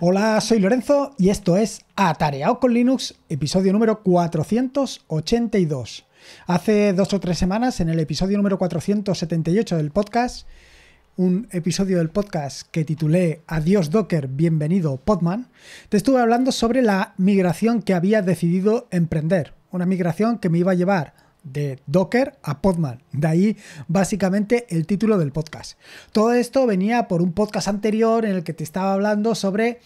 Hola, soy Lorenzo y esto es Atareado con Linux, episodio número 482. Hace dos o tres semanas, en el episodio número 478 del podcast, un episodio del podcast que titulé Adiós Docker, bienvenido Podman, te estuve hablando sobre la migración que había decidido emprender. Una migración que me iba a llevar de Docker a Podman. De ahí básicamente el título del podcast. Todo esto venía por un podcast anterior en el que te estaba hablando sobre,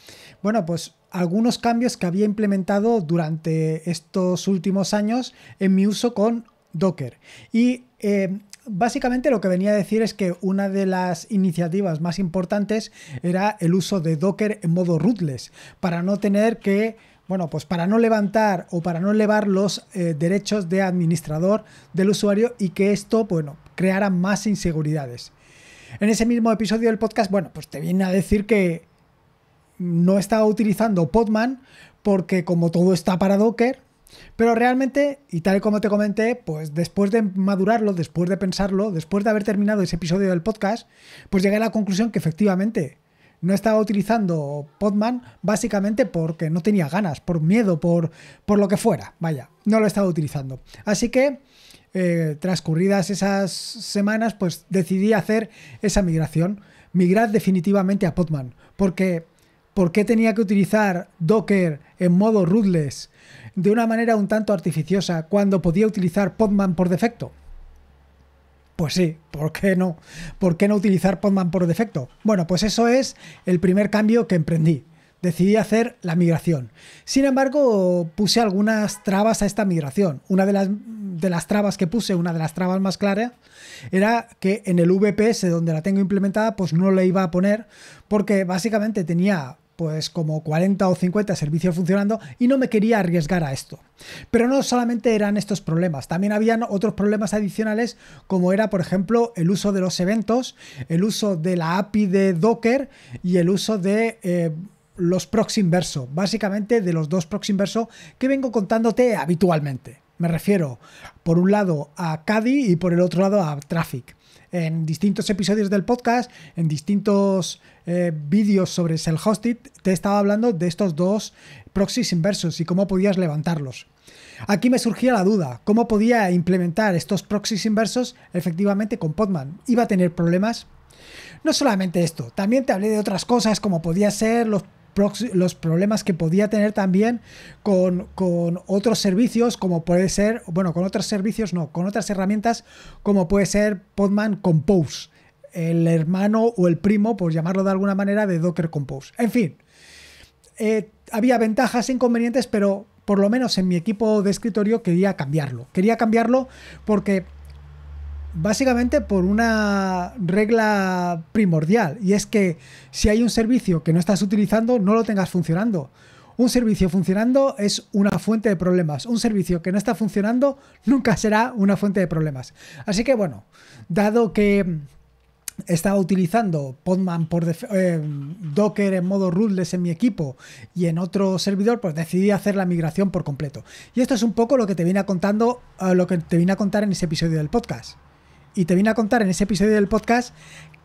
bueno, pues algunos cambios que había implementado durante estos últimos años en mi uso con Docker. Y eh, básicamente lo que venía a decir es que una de las iniciativas más importantes era el uso de Docker en modo rootless, para no tener que bueno, pues para no levantar o para no elevar los eh, derechos de administrador del usuario y que esto, bueno, creara más inseguridades. En ese mismo episodio del podcast, bueno, pues te viene a decir que no estaba utilizando Podman porque como todo está para Docker, pero realmente, y tal como te comenté, pues después de madurarlo, después de pensarlo, después de haber terminado ese episodio del podcast, pues llegué a la conclusión que efectivamente no estaba utilizando Podman básicamente porque no tenía ganas, por miedo, por, por lo que fuera. Vaya, no lo estaba utilizando. Así que, eh, transcurridas esas semanas, pues decidí hacer esa migración. Migrar definitivamente a Podman. Porque, ¿por qué tenía que utilizar Docker en modo rootless de una manera un tanto artificiosa cuando podía utilizar Podman por defecto? Pues sí, ¿por qué no? ¿Por qué no utilizar Podman por defecto? Bueno, pues eso es el primer cambio que emprendí. Decidí hacer la migración. Sin embargo, puse algunas trabas a esta migración. Una de las, de las trabas que puse, una de las trabas más claras, era que en el VPS donde la tengo implementada, pues no la iba a poner porque básicamente tenía pues como 40 o 50 servicios funcionando y no me quería arriesgar a esto. Pero no solamente eran estos problemas, también habían otros problemas adicionales como era por ejemplo el uso de los eventos, el uso de la API de Docker y el uso de... Eh, los proxy inverso, básicamente de los dos proxy inverso que vengo contándote habitualmente. Me refiero por un lado a Caddy y por el otro lado a Traffic en distintos episodios del podcast, en distintos eh, vídeos sobre el hosted, te estaba hablando de estos dos proxies inversos y cómo podías levantarlos. Aquí me surgía la duda, ¿cómo podía implementar estos proxies inversos efectivamente con Podman? ¿Iba a tener problemas? No solamente esto, también te hablé de otras cosas como podía ser los los problemas que podía tener también con, otros servicios, como puede ser, bueno, con otros servicios no, con otras herramientas, como puede ser Podman Compose, el hermano o el primo, por llamarlo de alguna manera, de Docker Compose. En fin, eh, había ventajas e inconvenientes, pero por lo menos en mi equipo de escritorio quería cambiarlo. Quería cambiarlo porque básicamente por una regla primordial y es que si hay un servicio que no estás utilizando, no lo tengas funcionando. Un servicio funcionando es una fuente de problemas. Un servicio que no está funcionando nunca será una fuente de problemas. Así que bueno, dado que estaba utilizando Podman por eh, Docker en modo rootless en mi equipo y en otro servidor, pues decidí hacer la migración por completo. Y esto es un poco lo que te vine contando, lo que te viene a contar en ese episodio del podcast y te vine a contar en ese episodio del podcast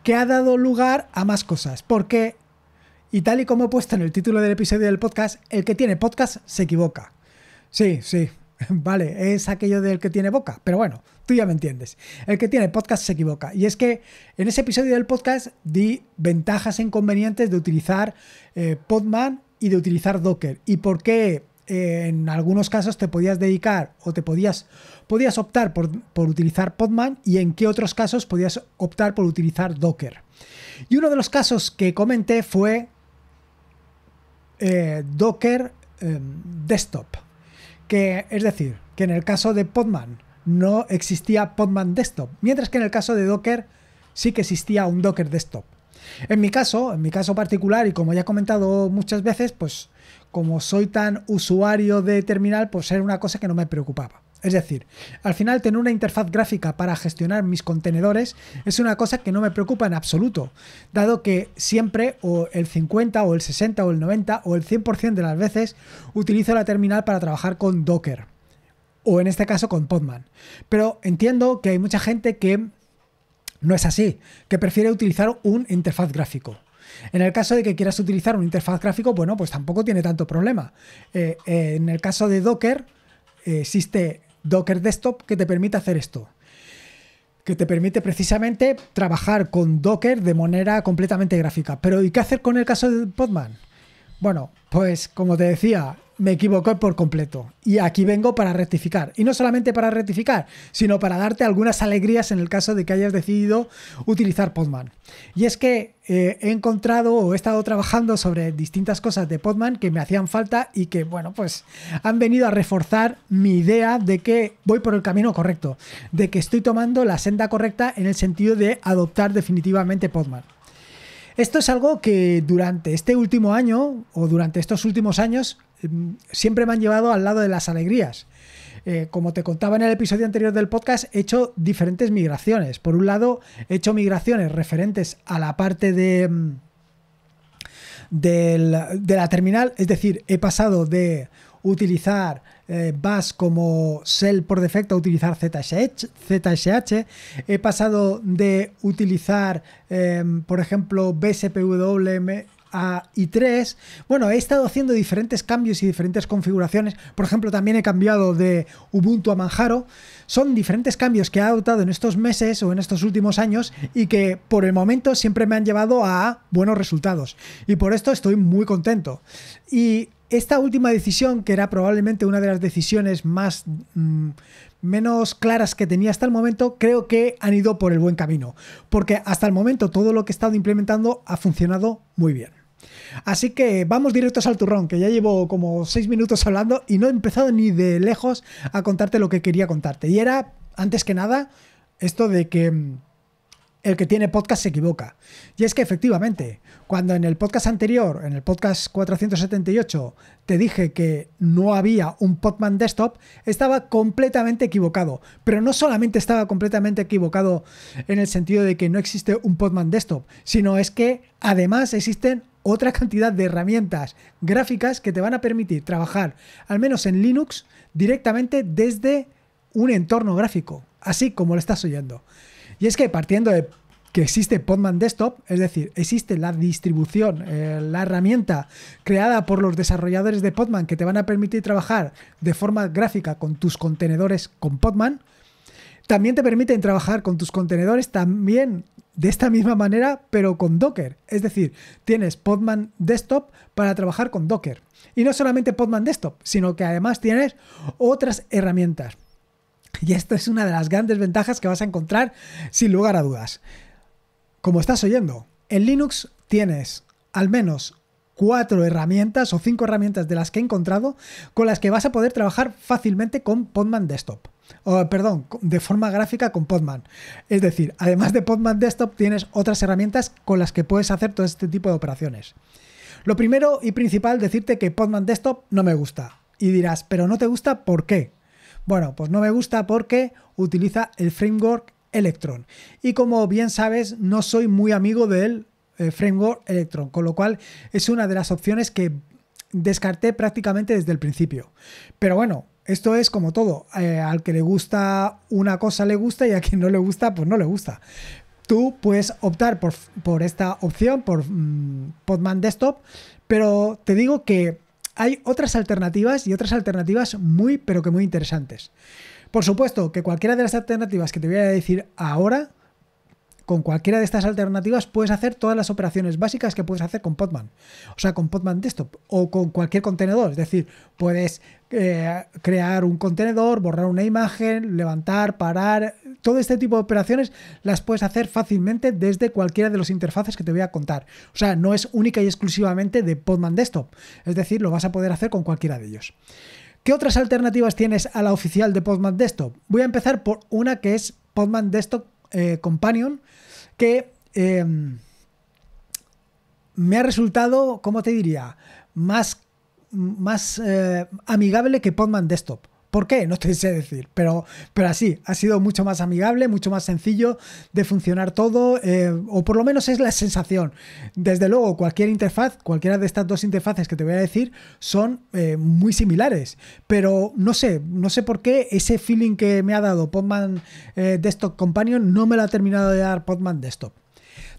que ha dado lugar a más cosas. Porque, y tal y como he puesto en el título del episodio del podcast, el que tiene podcast se equivoca. Sí, sí, vale, es aquello del que tiene boca, pero bueno, tú ya me entiendes. El que tiene podcast se equivoca. Y es que en ese episodio del podcast di ventajas e inconvenientes de utilizar eh, Podman y de utilizar Docker. ¿Y por qué? en algunos casos te podías dedicar o te podías, podías optar por, utilizar Podman y en qué otros casos podías optar por utilizar Docker. Y uno de los casos que comenté fue eh, Docker em, Desktop, que es decir, que en el caso de Podman no existía Podman Desktop, mientras que en el caso de Docker sí que existía un Docker Desktop. En mi caso, en mi caso particular, y como ya he comentado muchas veces, pues como soy tan usuario de terminal, pues era una cosa que no me preocupaba. Es decir, al final tener una interfaz gráfica para gestionar mis contenedores es una cosa que no me preocupa en absoluto, dado que siempre o el 50 o el 60 o el 90 o el 100% de las veces utilizo la terminal para trabajar con Docker o en este caso con Podman. Pero entiendo que hay mucha gente que no es así, que prefiere utilizar un interfaz gráfico. En el caso de que quieras utilizar una interfaz gráfica, bueno, pues tampoco tiene tanto problema. Eh, eh, en el caso de Docker, eh, existe Docker Desktop que te permite hacer esto que te permite precisamente trabajar con Docker de manera completamente gráfica. Pero ¿y qué hacer con el caso de Podman? Bueno, pues como te decía, me equivoco por completo. Y aquí vengo para rectificar. Y no solamente para rectificar, sino para darte algunas alegrías en el caso de que hayas decidido utilizar Podman. Y es que eh, he encontrado o he estado trabajando sobre distintas cosas de Podman que me hacían falta y que, bueno, pues han venido a reforzar mi idea de que voy por el camino correcto, de que estoy tomando la senda correcta en el sentido de adoptar definitivamente Podman. Esto es algo que durante este último año o durante estos últimos años Em, siempre me han llevado al lado de las alegrías. Eh, como te contaba en el episodio anterior del podcast, he hecho diferentes migraciones. Por un lado, he hecho migraciones referentes a la parte de, em, de, la, terminal, es decir, he pasado de utilizar Bash eh, como shell por defecto a utilizar ZSH, ZSH. he pasado de utilizar, em, por ejemplo, BSPWM a i3. Bueno, he estado haciendo diferentes cambios y diferentes configuraciones. Por ejemplo, también he cambiado de Ubuntu a Manjaro. Son diferentes cambios que he adoptado en estos meses o en estos últimos años y que por el momento siempre me han llevado a buenos resultados. Y por esto estoy muy contento. Y esta última decisión, que era probablemente una de las decisiones más mm, menos claras que tenía hasta el momento, creo que han ido por el buen camino. Porque hasta el momento todo lo que he estado implementando ha funcionado muy bien. Así que vamos directos al turrón, que ya llevo como 6 minutos hablando y no he empezado ni de lejos a contarte lo que quería contarte. Y era, antes que nada, esto de que mm, el que tiene podcast se equivoca. Y es que efectivamente, cuando en el podcast anterior, en el podcast 478, te dije que no había un Podman Desktop, estaba completamente equivocado. Pero no solamente estaba completamente equivocado en el sentido de que no existe un Podman Desktop, sino es que además existen otra cantidad de herramientas gráficas que te van a permitir trabajar, al menos en Linux, directamente desde un entorno gráfico, así como lo estás oyendo. Y es que partiendo de que existe Podman Desktop, es decir, existe la distribución, eh, la herramienta creada por los desarrolladores de Podman que te van a permitir trabajar de forma gráfica con tus contenedores con Podman. También te permiten trabajar con tus contenedores, también de esta misma manera, pero con Docker. Es decir, tienes Podman Desktop para trabajar con Docker. Y no solamente Podman Desktop, sino que además tienes otras herramientas. Y esto es una de las grandes ventajas que vas a encontrar, sin lugar a dudas. Como estás oyendo, en Linux tienes al menos cuatro herramientas o cinco herramientas de las que he encontrado con las que vas a poder trabajar fácilmente con Podman Desktop perdón, de forma gráfica con Podman. Es decir, además de Podman Desktop tienes otras herramientas con las que puedes hacer todo este tipo de operaciones. Lo primero y principal, decirte que Podman Desktop no me gusta. Y dirás, pero no te gusta, ¿por qué? Bueno, pues no me gusta porque utiliza el framework Electron. Y como bien sabes, no soy muy amigo del eh, framework Electron, con lo cual es una de las opciones que descarté prácticamente desde el principio. Pero bueno, esto es como todo. Eh, al que le gusta una cosa le gusta y a quien no le gusta, pues no le gusta. Tú puedes optar por, esta opción, por mm, Podman Desktop, pero te digo que hay otras alternativas y otras alternativas muy, pero que muy interesantes. Por supuesto que cualquiera de las alternativas que te voy a decir ahora con cualquiera de estas alternativas puedes hacer todas las operaciones básicas que puedes hacer con Podman. O sea, con Podman Desktop o con cualquier contenedor. Es decir, puedes eh, crear un contenedor, borrar una imagen, levantar, parar. Todo este tipo de operaciones las puedes hacer fácilmente desde cualquiera de los interfaces que te voy a contar. O sea, no es única y exclusivamente de Podman Desktop. Es decir, lo vas a poder hacer con cualquiera de ellos. ¿Qué otras alternativas tienes a la oficial de Podman Desktop? Voy a empezar por una que es Podman Desktop eh, companion que em, me ha resultado, ¿cómo te diría? Más, más eh, amigable que Podman Desktop. ¿Por qué? No te sé decir, pero, pero así, ha sido mucho más amigable, mucho más sencillo de funcionar todo, eh, o por lo menos es la sensación. Desde luego, cualquier interfaz, cualquiera de estas dos interfaces que te voy a decir, son eh, muy similares, pero no sé, no sé por qué ese feeling que me ha dado Podman eh, Desktop Companion no me lo ha terminado de dar Podman Desktop.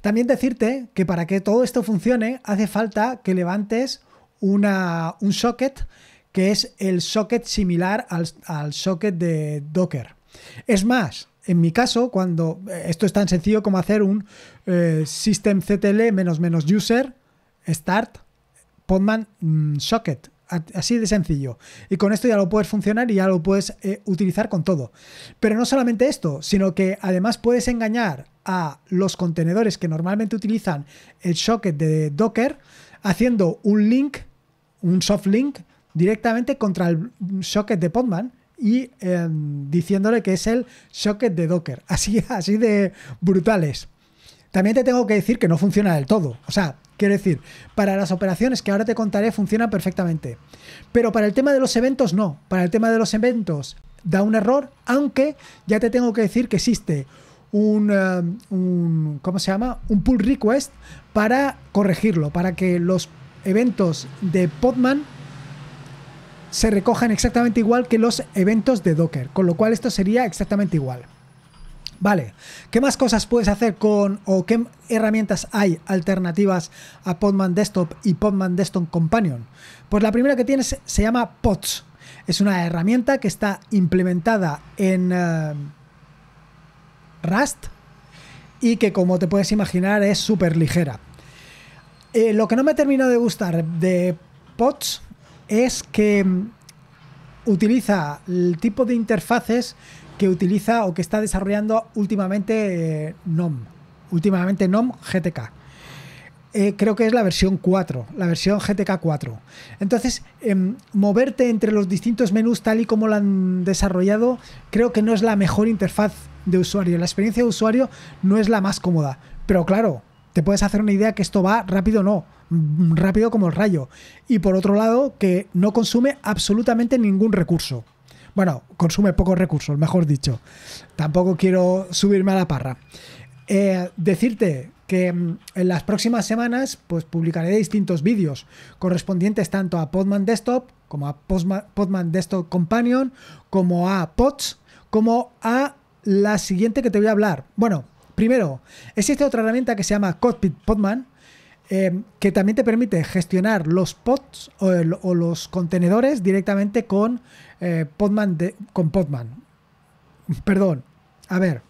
También decirte que para que todo esto funcione hace falta que levantes un socket que es el socket similar al, socket de Docker. Es más, en mi caso, cuando eh, esto es tan sencillo como hacer un eh, systemctl-user start podman mm, socket. Así de sencillo. Y con esto ya lo puedes funcionar y ya lo puedes eh, utilizar con todo. Pero no solamente esto, sino que además puedes engañar a los contenedores que normalmente utilizan el socket de Docker haciendo un link, un soft link directamente contra el socket de Podman y em, diciéndole que es el socket de Docker. Así, así de brutales. También te tengo que decir que no funciona del todo. O sea, quiero decir, para las operaciones que ahora te contaré funciona perfectamente. Pero para el tema de los eventos no. Para el tema de los eventos da un error, aunque ya te tengo que decir que existe un, em, un ¿cómo se llama? Un pull request para corregirlo, para que los eventos de Podman se recojan exactamente igual que los eventos de Docker, con lo cual esto sería exactamente igual. Vale, ¿qué más cosas puedes hacer con o qué herramientas hay alternativas a Podman Desktop y Podman Desktop Companion? Pues la primera que tienes se llama Pods. Es una herramienta que está implementada en eh, Rust y que como te puedes imaginar es súper ligera. Eh, lo que no me terminado de gustar de Pods es que mm, utiliza el tipo de interfaces que utiliza o que está desarrollando últimamente eh, GNOME Últimamente NOM GTK. Eh, creo que es la versión 4, la versión GTK 4. Entonces, em, moverte entre los distintos menús tal y como lo han desarrollado, creo que no es la mejor interfaz de usuario. La experiencia de usuario no es la más cómoda. Pero claro, te puedes hacer una idea que esto va rápido o no rápido como el rayo. Y por otro lado, que no consume absolutamente ningún recurso. Bueno, consume pocos recursos, mejor dicho. Tampoco quiero subirme a la parra. Eh, decirte que mm, en las próximas semanas pues publicaré distintos vídeos correspondientes tanto a Podman Desktop como a Podman Desktop Companion, como a Pods, como a la siguiente que te voy a hablar. Bueno, primero, existe otra herramienta que se llama Cockpit Podman, Em, que también te permite gestionar los pods o, los contenedores directamente con eh, Podman con Podman. Perdón. A ver.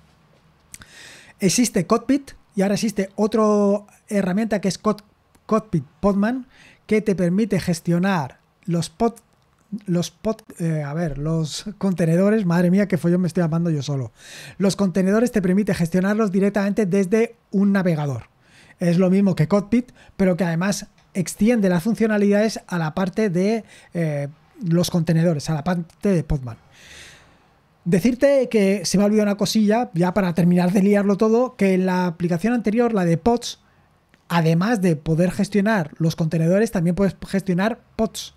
Existe Cockpit y ahora existe otra herramienta que es Cockpit Podman que te permite gestionar los pods, los pod, eh, a ver, los contenedores, madre mía, que follón me estoy llamando yo solo. Los contenedores te permite gestionarlos directamente desde un navegador es lo mismo que Cockpit, pero que además extiende las funcionalidades a la parte de eh, los contenedores, a la parte de Podman. Decirte que se me ha olvidado una cosilla, ya para terminar de liarlo todo, que en la aplicación anterior, la de Pods, además de poder gestionar los contenedores, también puedes gestionar Pods.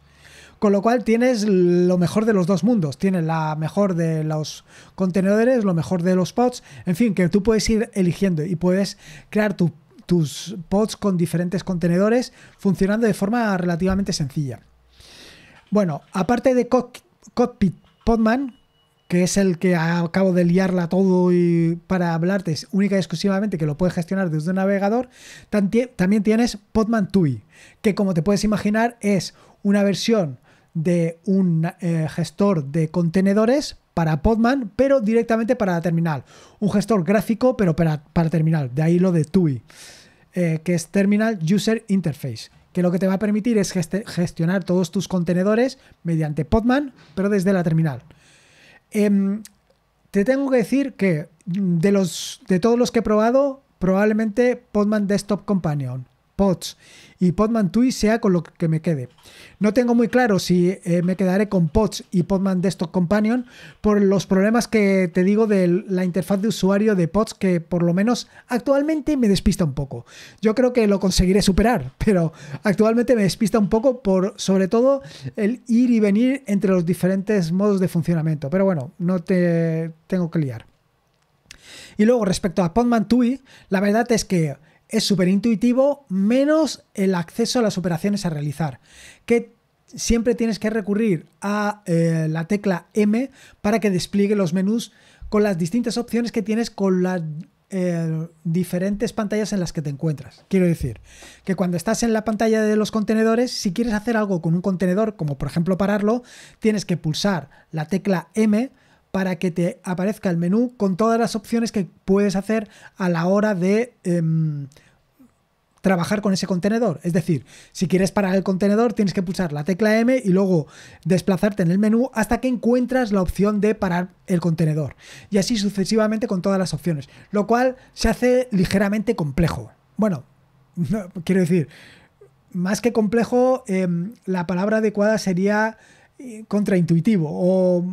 Con lo cual tienes lo mejor de los dos mundos. Tienes la mejor de los contenedores, lo mejor de los pods. En fin, que tú puedes ir eligiendo y puedes crear tu tus pods con diferentes contenedores funcionando de forma relativamente sencilla. Bueno, aparte de Cockpit Podman, que es el que acabo de liarla todo y para hablarte es única y exclusivamente que lo puedes gestionar desde un navegador, también tienes Podman TUI, que como te puedes imaginar es una versión de un eh, gestor de contenedores, para Podman, pero directamente para la terminal. Un gestor gráfico, pero para, para terminal. De ahí lo de TUI, eh, que es Terminal User Interface, que lo que te va a permitir es gestionar todos tus contenedores mediante Podman, pero desde la terminal. Em, te tengo que decir que mm, de, los, de todos los que he probado, probablemente Podman Desktop Companion Pods y Podman Tui sea con lo que me quede. No tengo muy claro si eh, me quedaré con Pods y Podman Desktop Companion por los problemas que te digo de la interfaz de usuario de Pods que por lo menos actualmente me despista un poco. Yo creo que lo conseguiré superar, pero actualmente me despista un poco por sobre todo el ir y venir entre los diferentes modos de funcionamiento. Pero bueno, no te tengo que liar. Y luego respecto a Podman Tui, la verdad es que es súper intuitivo, menos el acceso a las operaciones a realizar, que siempre tienes que recurrir a eh, la tecla M para que despliegue los menús con las distintas opciones que tienes con las eh, diferentes pantallas en las que te encuentras. Quiero decir, que cuando estás en la pantalla de los contenedores, si quieres hacer algo con un contenedor, como por ejemplo pararlo, tienes que pulsar la tecla M para que te aparezca el menú con todas las opciones que puedes hacer a la hora de em, trabajar con ese contenedor. Es decir, si quieres parar el contenedor, tienes que pulsar la tecla M y luego desplazarte en el menú hasta que encuentras la opción de parar el contenedor. Y así sucesivamente con todas las opciones, lo cual se hace ligeramente complejo. Bueno, quiero decir, más que complejo, em, la palabra adecuada sería eh, contraintuitivo o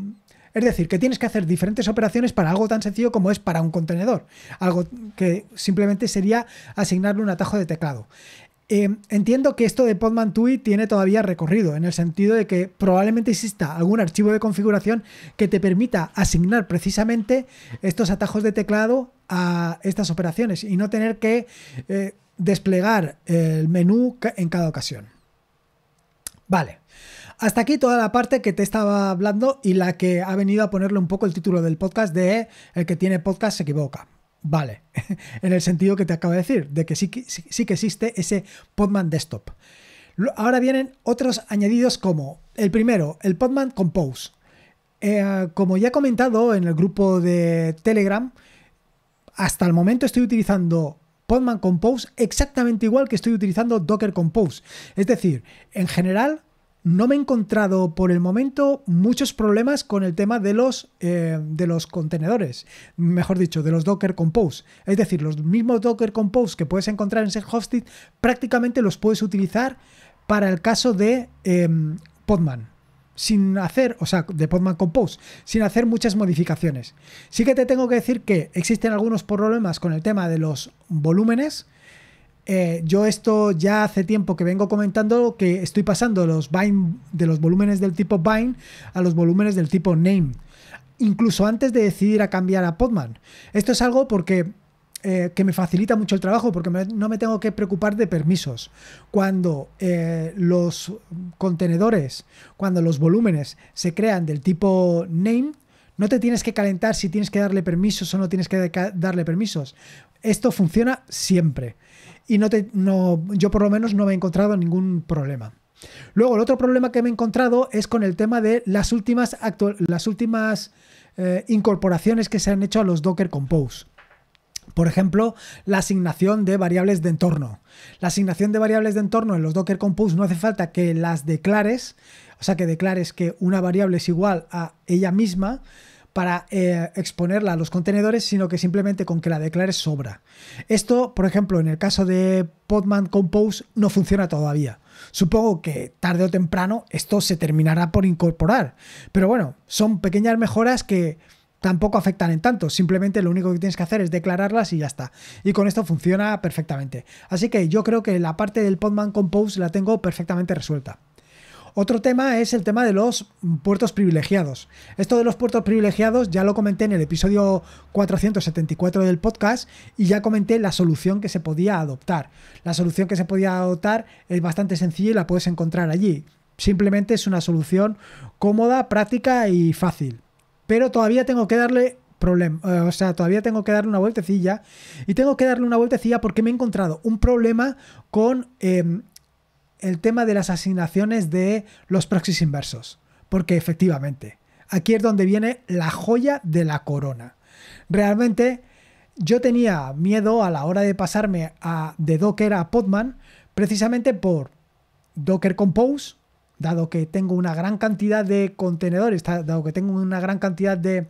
es decir, que tienes que hacer diferentes operaciones para algo tan sencillo como es para un contenedor. Algo que simplemente sería asignarle un atajo de teclado. Em, entiendo que esto de Podman TUI tiene todavía recorrido, en el sentido de que probablemente exista algún archivo de configuración que te permita asignar precisamente estos atajos de teclado a estas operaciones y no tener que eh, desplegar el menú en cada ocasión. Vale. Hasta aquí toda la parte que te estaba hablando y la que ha venido a ponerle un poco el título del podcast de El que tiene podcast se equivoca. Vale, en el sentido que te acabo de decir, de que sí, sí, que existe ese Podman Desktop. Ahora vienen otros añadidos como el primero, el Podman Compose. Eh, como ya he comentado en el grupo de Telegram, hasta el momento estoy utilizando Podman Compose exactamente igual que estoy utilizando Docker Compose. Es decir, en general no me he encontrado por el momento muchos problemas con el tema de los, eh, de los contenedores, mejor dicho, de los Docker Compose. Es decir, los mismos Docker Compose que puedes encontrar en self-hosted prácticamente los puedes utilizar para el caso de em, Podman sin hacer, o sea, de Podman Compose, sin hacer muchas modificaciones. Sí que te tengo que decir que existen algunos problemas con el tema de los volúmenes, eh, yo esto ya hace tiempo que vengo comentando que estoy pasando de los, de los volúmenes del tipo bind a los volúmenes del tipo name. Incluso antes de decidir a cambiar a Podman. Esto es algo porque eh, que me facilita mucho el trabajo porque no me tengo que preocupar de permisos. Cuando eh, los contenedores, cuando los volúmenes se crean del tipo name, no te tienes que calentar si tienes que darle permisos o no tienes que darle permisos. Esto funciona siempre y no te, no, yo por lo menos no me he encontrado ningún problema. Luego, el otro problema que me he encontrado es con el tema de las últimas, las últimas eh, incorporaciones que se han hecho a los Docker Compose. Por ejemplo, la asignación de variables de entorno. La asignación de variables de entorno en los Docker Compose no hace falta que las declares, o sea, que declares que una variable es igual a ella misma, para eh, exponerla a los contenedores, sino que simplemente con que la declares sobra. Esto, por ejemplo, en el caso de Podman Compose no funciona todavía. Supongo que tarde o temprano esto se terminará por incorporar. Pero bueno, son pequeñas mejoras que tampoco afectan en tanto. Simplemente lo único que tienes que hacer es declararlas y ya está. Y con esto funciona perfectamente. Así que yo creo que la parte del Podman Compose la tengo perfectamente resuelta. Otro tema es el tema de los puertos privilegiados. Esto de los puertos privilegiados ya lo comenté en el episodio 474 del podcast y ya comenté la solución que se podía adoptar. La solución que se podía adoptar es bastante sencilla y la puedes encontrar allí. Simplemente es una solución cómoda, práctica y fácil. Pero todavía tengo que darle problema, eh, o sea, todavía tengo que darle una vueltecilla y tengo que darle una vueltecilla porque me he encontrado un problema con em, el tema de las asignaciones de los proxies inversos, porque efectivamente, aquí es donde viene la joya de la corona. Realmente yo tenía miedo a la hora de pasarme a, de Docker a Podman precisamente por Docker Compose, dado que tengo una gran cantidad de contenedores, dado que tengo una gran cantidad de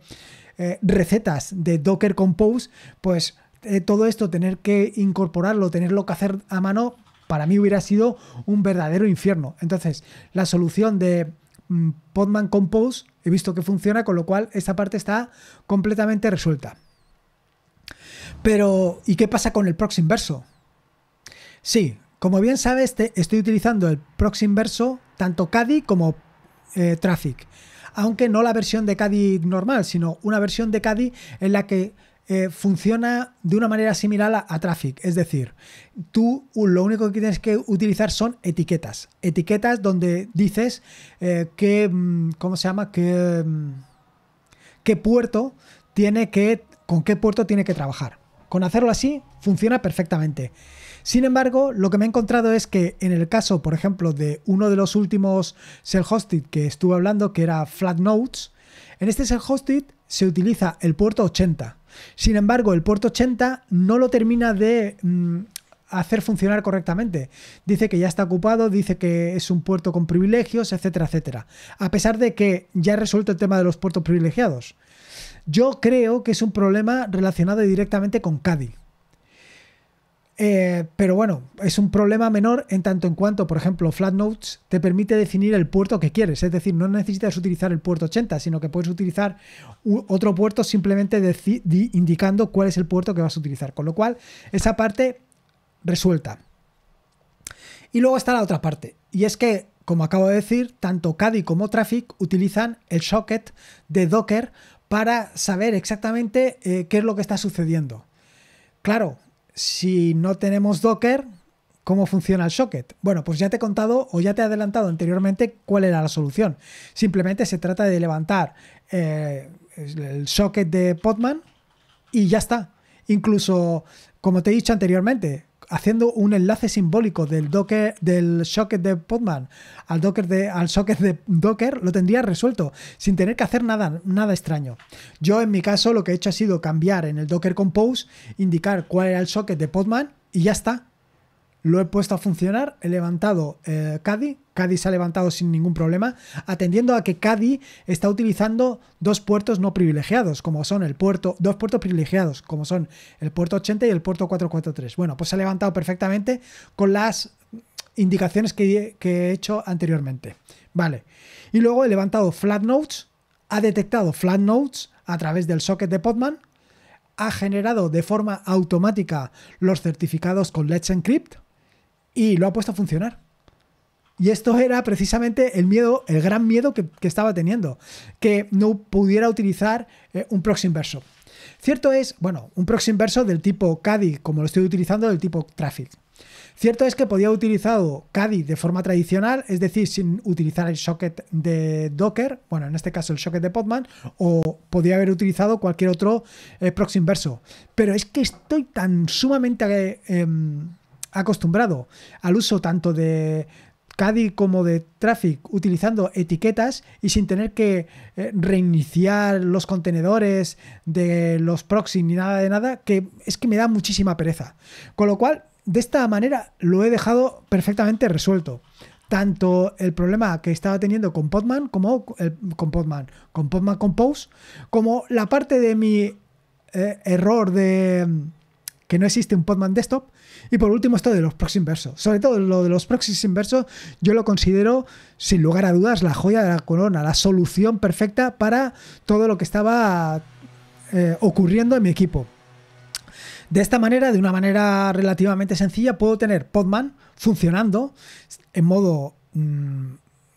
eh, recetas de Docker Compose, pues eh, todo esto tener que incorporarlo, tenerlo que hacer a mano, para mí hubiera sido un verdadero infierno. Entonces, la solución de mm, Podman Compose he visto que funciona, con lo cual esta parte está completamente resuelta. Pero, ¿y qué pasa con el proxy inverso? Sí, como bien sabes, estoy utilizando el proxy inverso tanto CADI como eh, Traffic, aunque no la versión de CADI normal, sino una versión de CADI en la que eh, funciona de una manera similar a, Traffic. Es decir, tú lo único que tienes que utilizar son etiquetas. Etiquetas donde dices eh, que, mm, ¿cómo se llama? Mm, qué puerto tiene que, con qué puerto tiene que trabajar. Con hacerlo así funciona perfectamente. Sin embargo, lo que me he encontrado es que en el caso, por ejemplo, de uno de los últimos self-hosted que estuve hablando, que era Flatnotes, en este self-hosted se utiliza el puerto 80. Sin embargo, el puerto 80 no lo termina de mm, hacer funcionar correctamente. Dice que ya está ocupado, dice que es un puerto con privilegios, etcétera, etcétera. A pesar de que ya ha resuelto el tema de los puertos privilegiados. Yo creo que es un problema relacionado directamente con Cádiz, eh, pero bueno, es un problema menor en tanto en cuanto, por ejemplo, Flatnotes te permite definir el puerto que quieres. Es decir, no necesitas utilizar el puerto 80, sino que puedes utilizar otro puerto simplemente indicando cuál es el puerto que vas a utilizar. Con lo cual, esa parte resuelta. Y luego está la otra parte. Y es que, como acabo de decir, tanto Cadi como Traffic utilizan el socket de Docker para saber exactamente eh, qué es lo que está sucediendo. Claro, si no tenemos Docker, ¿cómo funciona el socket? Bueno, pues ya te he contado o ya te he adelantado anteriormente cuál era la solución. Simplemente se trata de levantar eh, el socket de Podman y ya está. Incluso, como te he dicho anteriormente, haciendo un enlace simbólico del Docker, del socket de Podman al Docker de, al socket de Docker, lo tendría resuelto, sin tener que hacer nada, nada extraño. Yo en mi caso lo que he hecho ha sido cambiar en el Docker Compose, indicar cuál era el socket de Podman y ya está. Lo he puesto a funcionar, he levantado eh, Cádiz se ha levantado sin ningún problema, atendiendo a que Cadi está utilizando dos puertos no privilegiados, como son el puerto, dos puertos privilegiados, como son el puerto 80 y el puerto 443. Bueno, pues se ha levantado perfectamente con las indicaciones que, he hecho anteriormente. Vale. Y luego he levantado flat ha detectado flat a través del socket de Podman, ha generado de forma automática los certificados con Let's Encrypt y lo ha puesto a funcionar. Y esto era precisamente el miedo, el gran miedo que, estaba teniendo, que no pudiera utilizar eh, un proxy inverso. Cierto es, bueno, un proxy inverso del tipo CADI, como lo estoy utilizando, del tipo traffic. Cierto es que podía haber utilizado CADI de forma tradicional, es decir, sin utilizar el socket de Docker, bueno, en este caso el socket de Podman, o podía haber utilizado cualquier otro eh, proxy inverso. Pero es que estoy tan sumamente eh, em, acostumbrado al uso tanto de CADI como de Traffic utilizando etiquetas y sin tener que eh, reiniciar los contenedores de los proxy ni nada de nada, que es que me da muchísima pereza. Con lo cual, de esta manera lo he dejado perfectamente resuelto. Tanto el problema que estaba teniendo con Podman, como el, eh, con Podman, con Podman Compose, como la parte de mi eh, error de que no existe un Podman Desktop. Y por último, esto de los proxies inversos. Sobre todo lo de los proxies inversos, yo lo considero, sin lugar a dudas, la joya de la corona, la solución perfecta para todo lo que estaba eh, ocurriendo en mi equipo. De esta manera, de una manera relativamente sencilla, puedo tener Podman funcionando en modo mm,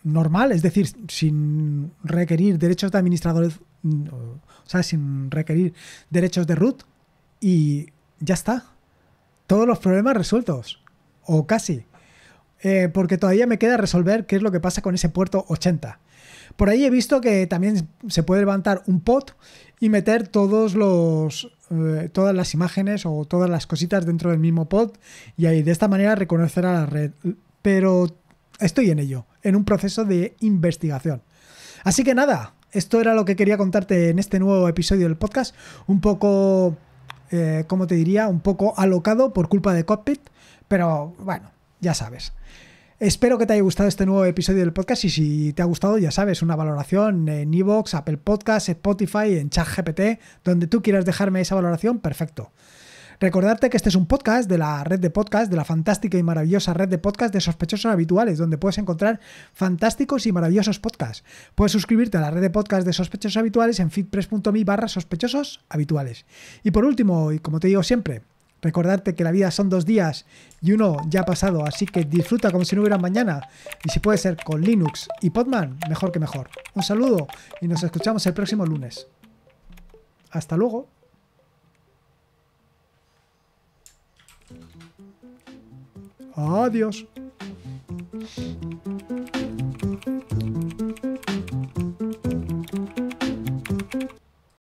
normal, es decir, sin requerir derechos de administradores, mm, o sea, sin requerir derechos de root y ya está. Todos los problemas resueltos. O casi. Eh, porque todavía me queda resolver qué es lo que pasa con ese puerto 80. Por ahí he visto que también se puede levantar un pot y meter todos los, eh, todas las imágenes o todas las cositas dentro del mismo pod y ahí de esta manera reconocer a la red. Pero estoy en ello, en un proceso de investigación. Así que nada, esto era lo que quería contarte en este nuevo episodio del podcast. Un poco eh, como te diría, un poco alocado por culpa de Cockpit, pero bueno, ya sabes. Espero que te haya gustado este nuevo episodio del podcast y si te ha gustado, ya sabes, una valoración en Evox, Apple Podcast, Spotify, en ChatGPT, donde tú quieras dejarme esa valoración, perfecto. Recordarte que este es un podcast de la red de podcasts de la fantástica y maravillosa red de podcast de sospechosos habituales, donde puedes encontrar fantásticos y maravillosos podcasts. Puedes suscribirte a la red de podcast de sospechosos habituales en feedpress.me barra sospechosos habituales. Y por último, y como te digo siempre, recordarte que la vida son dos días y uno ya ha pasado, así que disfruta como si no hubiera mañana. Y si puede ser con Linux y Podman, mejor que mejor. Un saludo y nos escuchamos el próximo lunes. Hasta luego. Adiós.